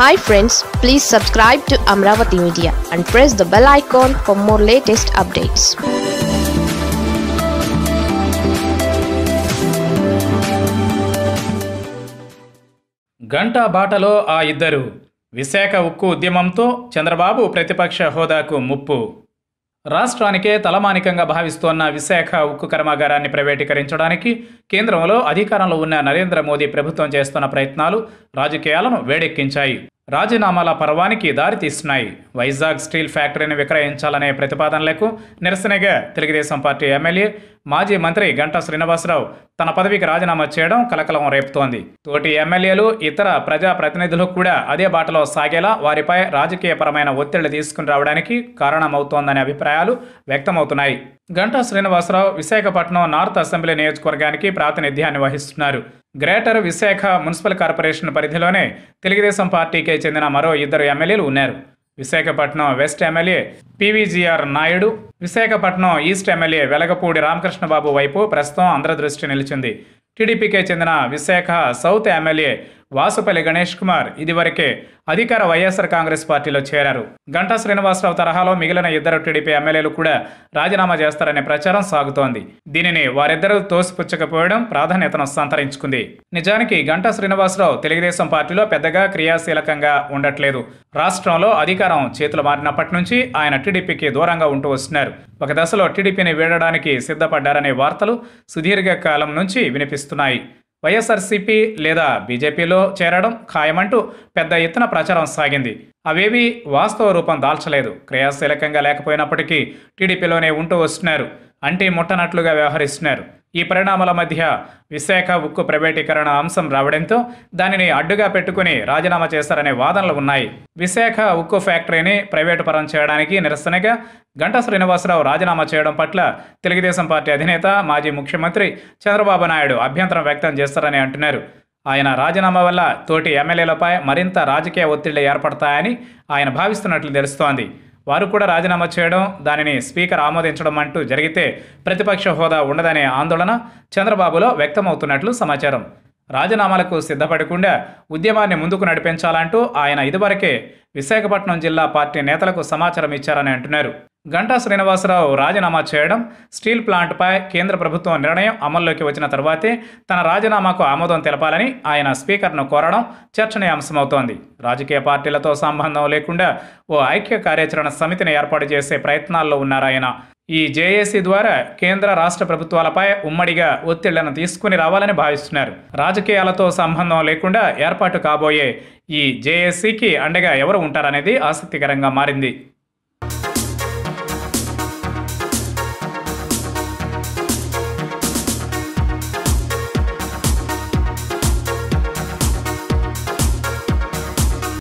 hi friends please subscribe to Amaravati media and press the bell icon for more latest updates Ganta బాటలో ఆ ఇద్దరు విశాఖ ఉక్కు ఉద్యమంతో చంద్రబాబు ప్రతిపక్ష హోదాకు ముప్పు రాష్ట్రానికే తలమానికంగా భావిస్తోన్న విశాఖ ఉక్కు కర్మాగారాన్ని ప్రైవేటీకరించడానికి కేంద్రంలో అధికారంలో ఉన్న నరేంద్ర మోదీ ప్రభుత్వం చేస్తున్న ప్రయత్నాలు రాజకీయాలను వేడెక్కించాయి రాజీనామాల పర్వానికి దారితీస్తున్నాయి వైజాగ్ స్టీల్ ఫ్యాక్టరీని విక్రయించాలనే ప్రతిపాదనలకు నిరసనగా తెలుగుదేశం పార్టీ ఎమ్మెల్యే మాజీ మంత్రి గంటా శ్రీనివాసరావు తన పదవికి రాజీనామా చేయడం కలకలం రేపుతోంది తోటి ఎమ్మెల్యేలు ఇతర ప్రజాప్రతినిధులు కూడా అదే బాటలో సాగేలా వారిపై రాజకీయపరమైన ఒత్తిళ్లు తీసుకుని రావడానికి కారణమవుతోందనే అభిప్రాయాలు వ్యక్తమవుతున్నాయి గంటా శ్రీనివాసరావు విశాఖపట్నం నార్త్ అసెంబ్లీ నియోజకవర్గానికి ప్రాతినిధ్యాన్ని వహిస్తున్నారు గ్రేటర్ విశాఖ మున్సిపల్ కార్పొరేషన్ పరిధిలోనే తెలుగుదేశం పార్టీకే చెందిన మరో ఇద్దరు ఎమ్మెల్యేలు ఉన్నారు Visakhapatnam west MLA PVGR Naidu Visakhapatnam east MLA Velagapudi Ramakrishnababu వైపు ప్రస్తుతం అంధ్ర దృష్టి నిలిచింది టీడీపీకే చెందిన విశాఖ సౌత్ ఎమ్మెల్యే వాసుపల్లి గణేష్ కుమార్ ఇదివరకే అధికార వైఎస్ఆర్ కాంగ్రెస్ పార్టీలో చేరారు గంటా శ్రీనివాసరావు తరహాలో మిగిలిన ఇద్దరు టీడీపీ ఎమ్మెల్యేలు కూడా రాజీనామా చేస్తారనే ప్రచారం సాగుతోంది దీనిని వారిద్దరూ తోసిపుచ్చకపోవడం ప్రాధాన్యతను సంతరించుకుంది నిజానికి గంటా శ్రీనివాసరావు తెలుగుదేశం పార్టీలో పెద్దగా క్రియాశీలకంగా ఉండట్లేదు రాష్ట్రంలో అధికారం చేతులు మారినప్పటి నుంచి ఆయన టీడీపీకి దూరంగా ఉంటూ వస్తున్నారు ఒక దశలో టీడీపీని వీడడానికి సిద్ధపడ్డారనే వార్తలు సుదీర్ఘ కాలం నుంచి వినిపిస్తున్నాయి వైఎస్ఆర్సీపీ లేదా బీజేపీలో చేరడం ఖాయమంటూ పెద్ద ఎత్తున ప్రచారం సాగింది అవేవి వాస్తవ రూపం దాల్చలేదు క్రియాశీలకంగా లేకపోయినప్పటికీ టీడీపీలోనే ఉంటూ వస్తున్నారు అంటే ముట్టనట్లుగా వ్యవహరిస్తున్నారు ఈ పరిణామాల మధ్య విశాఖ ఉక్కు ప్రైవేటీకరణ అంశం రావడంతో దానిని అడ్డుగా పెట్టుకుని రాజీనామా చేస్తారనే వాదనలు ఉన్నాయి విశాఖ ఉక్కు ఫ్యాక్టరీని ప్రైవేటు పరం చేయడానికి నిరసనగా గంటా శ్రీనివాసరావు రాజీనామా చేయడం పట్ల తెలుగుదేశం పార్టీ అధినేత మాజీ ముఖ్యమంత్రి చంద్రబాబు నాయుడు అభ్యంతరం వ్యక్తం చేస్తారని అంటున్నారు ఆయన రాజీనామా వల్ల తోటి ఎమ్మెల్యేలపై మరింత రాజకీయ ఒత్తిళ్లు ఏర్పడతాయని ఆయన భావిస్తున్నట్లు తెలుస్తోంది వారు కూడా రాజీనామా చేయడం దానిని స్పీకర్ ఆమోదించడం అంటూ జరిగితే ప్రతిపక్ష హోదా ఉండదనే ఆందోళన చంద్రబాబులో వ్యక్తమవుతున్నట్లు సమాచారం రాజీనామాలకు సిద్ధపడకుండా ఉద్యమాన్ని ముందుకు నడిపించాలంటూ ఆయన ఇదివరకే విశాఖపట్నం జిల్లా పార్టీ నేతలకు సమాచారం ఇచ్చారని అంటున్నారు గంటా శ్రీనివాసరావు రాజీనామా చేయడం స్టీల్ ప్లాంట్పై కేంద్ర ప్రభుత్వం నిర్ణయం అమల్లోకి వచ్చిన తర్వాతే తన రాజీనామాకు ఆమోదం తెలపాలని ఆయన స్పీకర్ను కోరడం చర్చనీయాంశమవుతోంది రాజకీయ పార్టీలతో సంబంధం లేకుండా ఓ ఐక్య కార్యాచరణ సమితిని ఏర్పాటు చేసే ప్రయత్నాల్లో ఉన్నారాయన ఈ జేఏసీ ద్వారా కేంద్ర రాష్ట్ర ప్రభుత్వాలపై ఉమ్మడిగా ఒత్తిళ్లను తీసుకుని రావాలని భావిస్తున్నారు రాజకీయాలతో సంబంధం లేకుండా ఏర్పాటు కాబోయే ఈ జేఏసీకి అండగా ఎవరు ఉంటారనేది ఆసక్తికరంగా మారింది